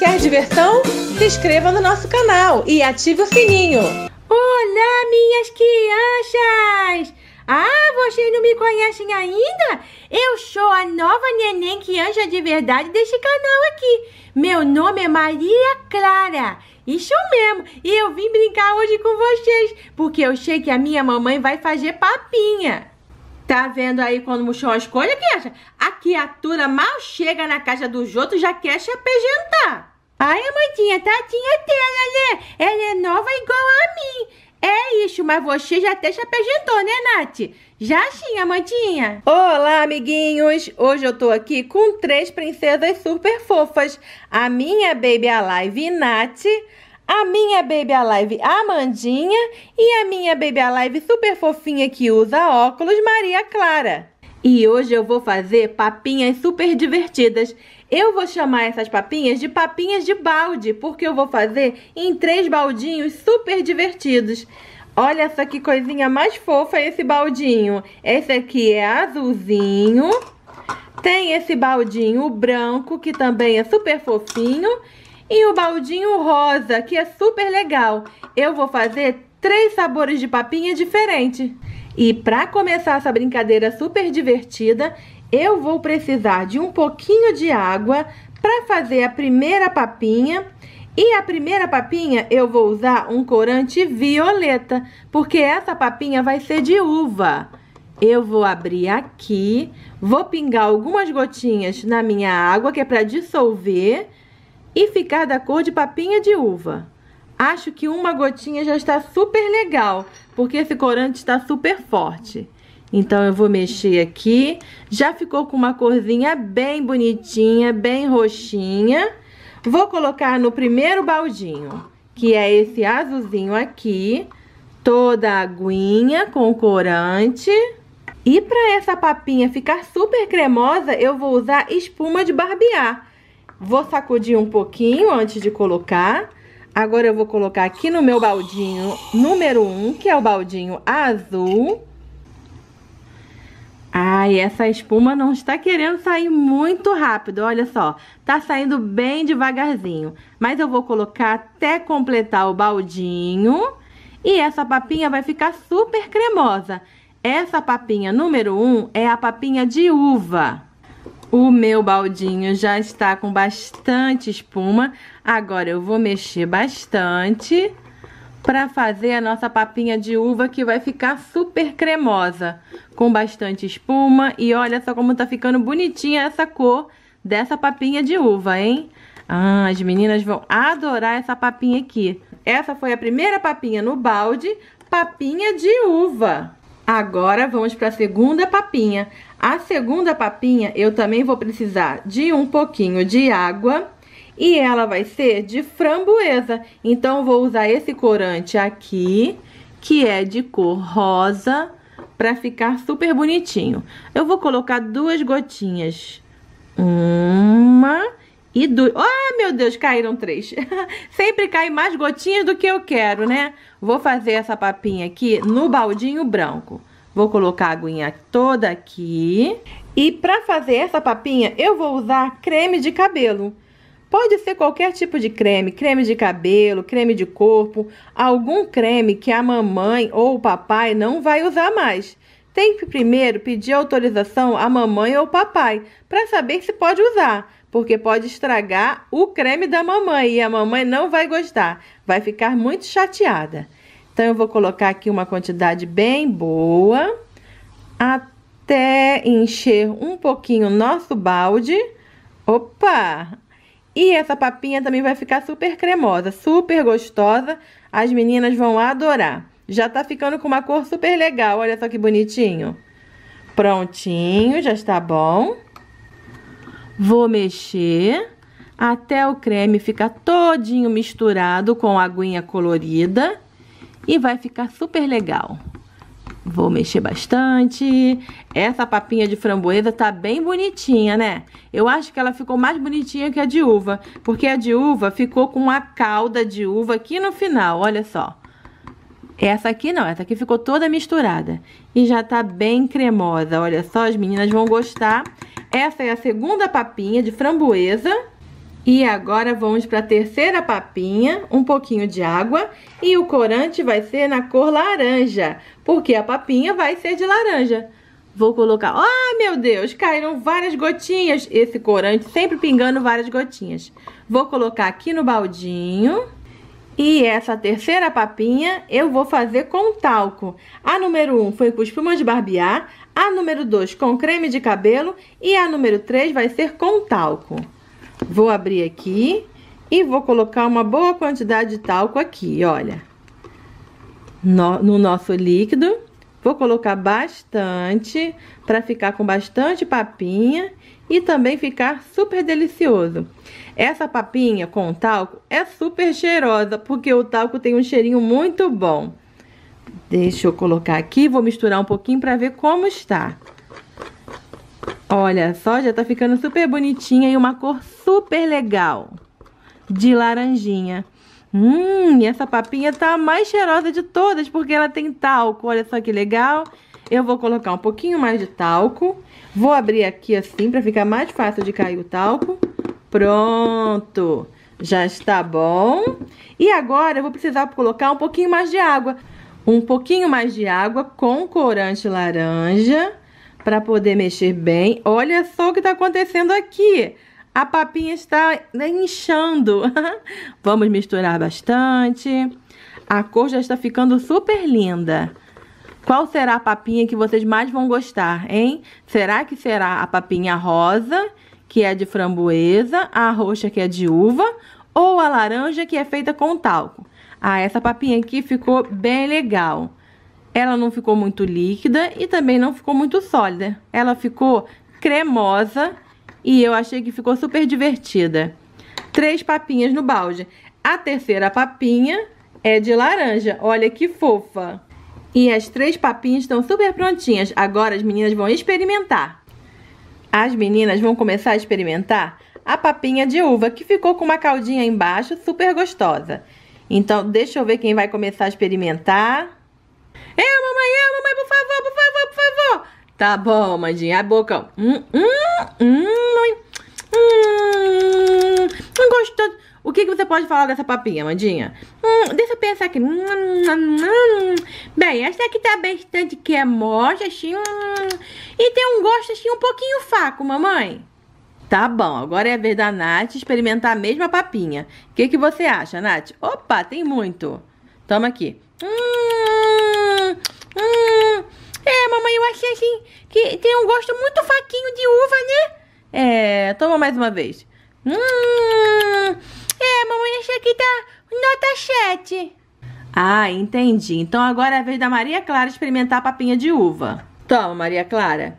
Quer diversão? Se inscreva no nosso canal e ative o sininho. Olá, minhas crianças! Ah, vocês não me conhecem ainda? Eu sou a nova neném que anja de verdade deste canal aqui. Meu nome é Maria Clara. Isso mesmo, e eu vim brincar hoje com vocês, porque eu sei que a minha mamãe vai fazer papinha. Tá vendo aí quando murchou a escolha, criança? A criatura mal chega na casa dos outros já quer se apegentar. Ai, amandinha, tadinha dela, né? Ela é nova igual a mim. É isso, mas você já até chapejentou, né, Nath? Já sim, Amandinha. Olá, amiguinhos! Hoje eu tô aqui com três princesas super fofas. A minha Baby Alive Nath, a minha Baby Alive Amandinha e a minha Baby Alive super fofinha que usa óculos Maria Clara. E hoje eu vou fazer papinhas super divertidas. Eu vou chamar essas papinhas de papinhas de balde, porque eu vou fazer em três baldinhos super divertidos. Olha só que coisinha mais fofa esse baldinho. Esse aqui é azulzinho. Tem esse baldinho branco, que também é super fofinho. E o baldinho rosa, que é super legal. Eu vou fazer três sabores de papinha diferentes. E para começar essa brincadeira super divertida, eu vou precisar de um pouquinho de água para fazer a primeira papinha. E a primeira papinha eu vou usar um corante violeta, porque essa papinha vai ser de uva. Eu vou abrir aqui, vou pingar algumas gotinhas na minha água, que é para dissolver, e ficar da cor de papinha de uva. Acho que uma gotinha já está super legal, porque esse corante está super forte. Então eu vou mexer aqui. Já ficou com uma corzinha bem bonitinha, bem roxinha. Vou colocar no primeiro baldinho, que é esse azulzinho aqui. Toda a aguinha com corante. E para essa papinha ficar super cremosa, eu vou usar espuma de barbear. Vou sacudir um pouquinho antes de colocar Agora eu vou colocar aqui no meu baldinho número 1, um, que é o baldinho azul. Ai, essa espuma não está querendo sair muito rápido, olha só. Tá saindo bem devagarzinho. Mas eu vou colocar até completar o baldinho. E essa papinha vai ficar super cremosa. Essa papinha número 1 um é a papinha de uva. O meu baldinho já está com bastante espuma. Agora eu vou mexer bastante para fazer a nossa papinha de uva que vai ficar super cremosa, com bastante espuma e olha só como tá ficando bonitinha essa cor dessa papinha de uva, hein? Ah, as meninas vão adorar essa papinha aqui. Essa foi a primeira papinha no balde, papinha de uva. Agora vamos para a segunda papinha. A segunda papinha eu também vou precisar de um pouquinho de água e ela vai ser de framboesa. Então, vou usar esse corante aqui, que é de cor rosa, para ficar super bonitinho. Eu vou colocar duas gotinhas. Uma e duas. Ah, oh, meu Deus, caíram três. Sempre cai mais gotinhas do que eu quero, né? Vou fazer essa papinha aqui no baldinho branco. Vou colocar a aguinha toda aqui. E para fazer essa papinha, eu vou usar creme de cabelo. Pode ser qualquer tipo de creme, creme de cabelo, creme de corpo, algum creme que a mamãe ou o papai não vai usar mais. Tem que primeiro pedir autorização à mamãe ou papai para saber se pode usar, porque pode estragar o creme da mamãe e a mamãe não vai gostar, vai ficar muito chateada. Então eu vou colocar aqui uma quantidade bem boa até encher um pouquinho nosso balde. Opa! E essa papinha também vai ficar super cremosa, super gostosa. As meninas vão adorar. Já tá ficando com uma cor super legal, olha só que bonitinho. Prontinho, já está bom. Vou mexer até o creme ficar todinho misturado com a aguinha colorida. E vai ficar super legal. Vou mexer bastante. Essa papinha de framboesa tá bem bonitinha, né? Eu acho que ela ficou mais bonitinha que a de uva, porque a de uva ficou com uma calda de uva aqui no final, olha só. Essa aqui não, essa aqui ficou toda misturada. E já tá bem cremosa, olha só, as meninas vão gostar. Essa é a segunda papinha de framboesa. E agora vamos para a terceira papinha, um pouquinho de água. E o corante vai ser na cor laranja, porque a papinha vai ser de laranja. Vou colocar... Ai, ah, meu Deus, caíram várias gotinhas. Esse corante sempre pingando várias gotinhas. Vou colocar aqui no baldinho. E essa terceira papinha eu vou fazer com talco. A número 1 um foi com espuma de barbear, a número 2 com creme de cabelo e a número 3 vai ser com talco. Vou abrir aqui e vou colocar uma boa quantidade de talco aqui, olha no, no nosso líquido. Vou colocar bastante para ficar com bastante papinha e também ficar super delicioso. Essa papinha com talco é super cheirosa porque o talco tem um cheirinho muito bom. Deixa eu colocar aqui, vou misturar um pouquinho para ver como está. Olha só, já tá ficando super bonitinha e uma cor super legal de laranjinha. Hum, essa papinha tá a mais cheirosa de todas, porque ela tem talco. Olha só que legal. Eu vou colocar um pouquinho mais de talco. Vou abrir aqui assim pra ficar mais fácil de cair o talco. Pronto. Já está bom. E agora eu vou precisar colocar um pouquinho mais de água. Um pouquinho mais de água com corante laranja para poder mexer bem. Olha só o que está acontecendo aqui. A papinha está inchando. Vamos misturar bastante. A cor já está ficando super linda. Qual será a papinha que vocês mais vão gostar, hein? Será que será a papinha rosa, que é de framboesa, a roxa, que é de uva, ou a laranja, que é feita com talco? Ah, essa papinha aqui ficou bem legal. Ela não ficou muito líquida e também não ficou muito sólida. Ela ficou cremosa e eu achei que ficou super divertida. Três papinhas no balde. A terceira papinha é de laranja, olha que fofa. E as três papinhas estão super prontinhas, agora as meninas vão experimentar. As meninas vão começar a experimentar a papinha de uva, que ficou com uma caldinha embaixo, super gostosa. Então, deixa eu ver quem vai começar a experimentar. Eu, é, mamãe, eu, é, mamãe, por favor, por favor. Tá bom, Mandinha. A bocão. Hum, hum, hum, hum, hum tanto. O que, que você pode falar dessa papinha, Mandinha? Hum, deixa eu pensar aqui. Hum, hum, hum, hum. bem, essa aqui tá bastante cremosa, é assim. e tem um gosto, assim, um pouquinho faco, mamãe. Tá bom, agora é a vez da Nath experimentar a mesma papinha. O que, que você acha, Nath? Opa, tem muito. Toma aqui. Hum, hum. É, mamãe, eu achei assim que tem um gosto muito faquinho de uva, né? É, toma mais uma vez. Hum, é, mamãe, achei que tá nota 7. Ah, entendi. Então agora é a vez da Maria Clara experimentar a papinha de uva. Toma, Maria Clara.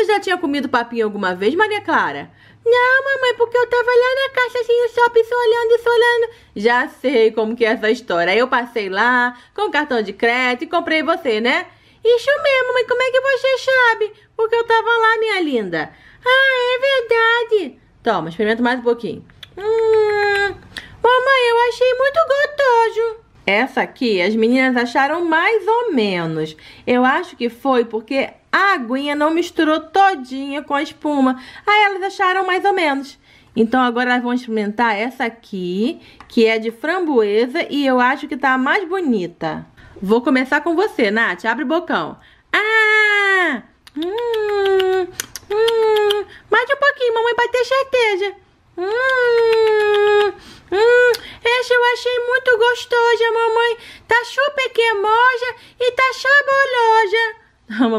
Você já tinha comido papinho alguma vez, Maria Clara? Não, mamãe, porque eu tava lá na caixa assim, no shopping, só olhando e só olhando. Já sei como que é essa história. eu passei lá com cartão de crédito e comprei você, né? Isso mesmo, mas como é que você sabe? Porque eu tava lá, minha linda. Ah, é verdade. Toma, experimenta mais um pouquinho. Hum, mamãe, eu achei muito gostoso. Essa aqui, as meninas acharam mais ou menos. Eu acho que foi porque a aguinha não misturou todinha com a espuma. Aí elas acharam mais ou menos. Então agora elas vão experimentar essa aqui, que é de framboesa e eu acho que tá a mais bonita. Vou começar com você, Nath. Abre o bocão. Ah!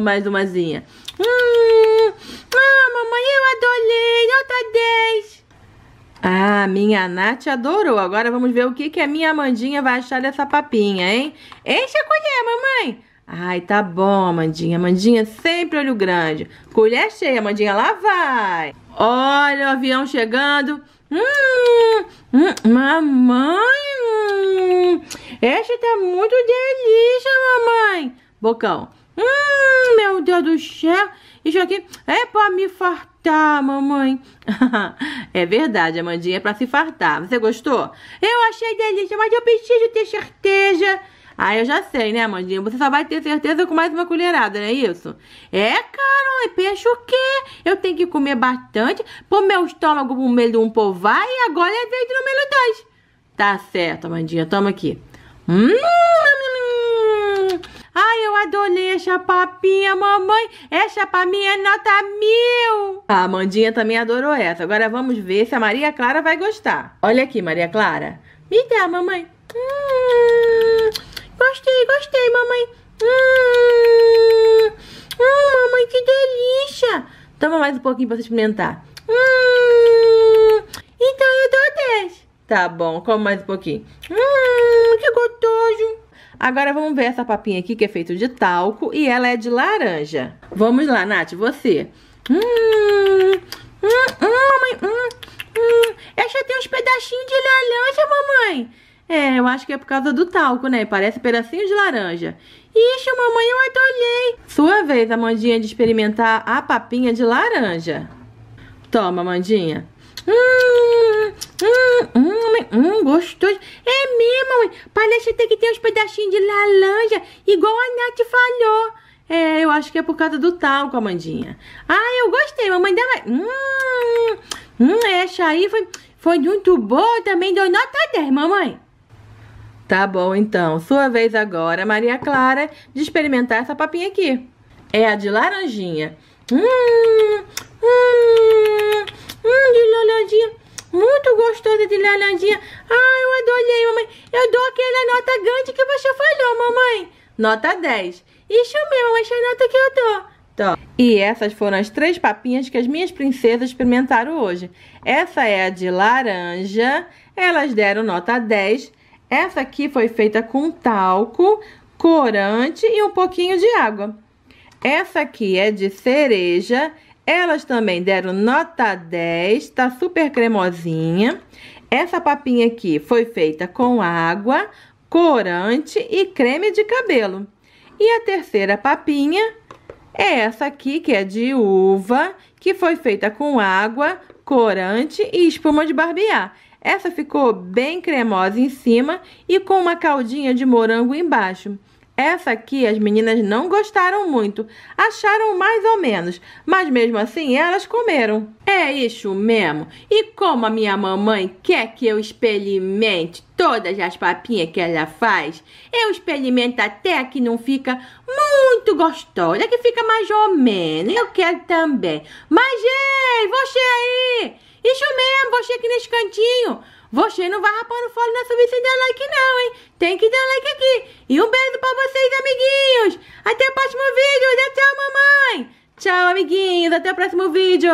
mais umazinha. Hum, ah, mamãe, eu adorei, nota 10. Ah, minha Nath adorou. Agora vamos ver o que, que a minha Amandinha vai achar dessa papinha, hein? Enche a colher, mamãe. Ai, tá bom, Amandinha. Amandinha sempre olho grande. Colher cheia, Amandinha, lá vai. Olha o avião chegando. Hum, hum mamãe, hum, essa tá muito delícia, mamãe. Bocão, Hum, meu Deus do céu. Isso aqui é para me fartar, mamãe. é verdade, Amandinha, é para se fartar. Você gostou? Eu achei delícia, mas eu preciso ter certeza. Ah, eu já sei, né, Amandinha? Você só vai ter certeza com mais uma colherada, não é isso? É, Carol, é peixe o quê? Eu tenho que comer bastante, pôr meu estômago no meio um povar e agora é vez número meio dois. Tá certo, Amandinha, toma aqui. Hum, hum. hum, hum. Ai, eu adorei essa papinha, mamãe. Essa pra mim é nota mil. A Amandinha também adorou essa. Agora vamos ver se a Maria Clara vai gostar. Olha aqui, Maria Clara. Me dá, mamãe. Hum, gostei, gostei, mamãe. Hum, hum, mamãe, que delícia. Toma mais um pouquinho pra você experimentar. Hum, então eu dou 10. Tá bom, come mais um pouquinho. Hum, que gostoso. Agora vamos ver essa papinha aqui que é feita de talco e ela é de laranja. Vamos lá, Nath, você. Hum, hum, hum, mamãe, hum, hum. Essa tem uns pedacinhos de laranja, mamãe. É, eu acho que é por causa do talco, né? Parece pedacinho de laranja. Ixi, mamãe, eu adorei. Sua vez, Amandinha, de experimentar a papinha de laranja. Toma, Amandinha. Hum. Hum, hum, hum, gostoso. É mesmo, mãe. Palestra tem que ter uns pedacinhos de laranja, igual a Nath falou. É, eu acho que é por causa do talco, Amandinha. Ah, eu gostei, mamãe dela. Hum, hum, essa aí foi, foi muito boa também, deu nota 10, mamãe. Tá bom, então. Sua vez agora, Maria Clara, de experimentar essa papinha aqui. É a de laranjinha. Hum, hum, hum, de laranjinha muito gostosa de laranjinha. Ah, eu adorei, mamãe. Eu dou aquela nota grande que você falou, mamãe. Nota 10. Isso mesmo, essa é nota que eu dou. Tó. E essas foram as três papinhas que as minhas princesas experimentaram hoje. Essa é a de laranja, elas deram nota 10. Essa aqui foi feita com talco, corante e um pouquinho de água. Essa aqui é de cereja, elas também deram nota 10, tá super cremosinha. Essa papinha aqui foi feita com água, corante e creme de cabelo. E a terceira papinha é essa aqui, que é de uva, que foi feita com água, corante e espuma de barbear. Essa ficou bem cremosa em cima e com uma caldinha de morango embaixo. Essa aqui as meninas não gostaram muito, acharam mais ou menos, mas mesmo assim elas comeram. É isso mesmo. E como a minha mamãe quer que eu experimente todas as papinhas que ela faz, eu experimento até que não fica muito gostosa, que fica mais ou menos. Eu quero também. Mas, ei, você aí! Isso mesmo, você aqui nesse cantinho. Você não vai rapando fora nessa bicha dar like não, hein? Tem que dar like aqui. E um beijo pra vocês, amiguinhos. Até o próximo vídeo. Tchau, mamãe. Tchau, amiguinhos. Até o próximo vídeo.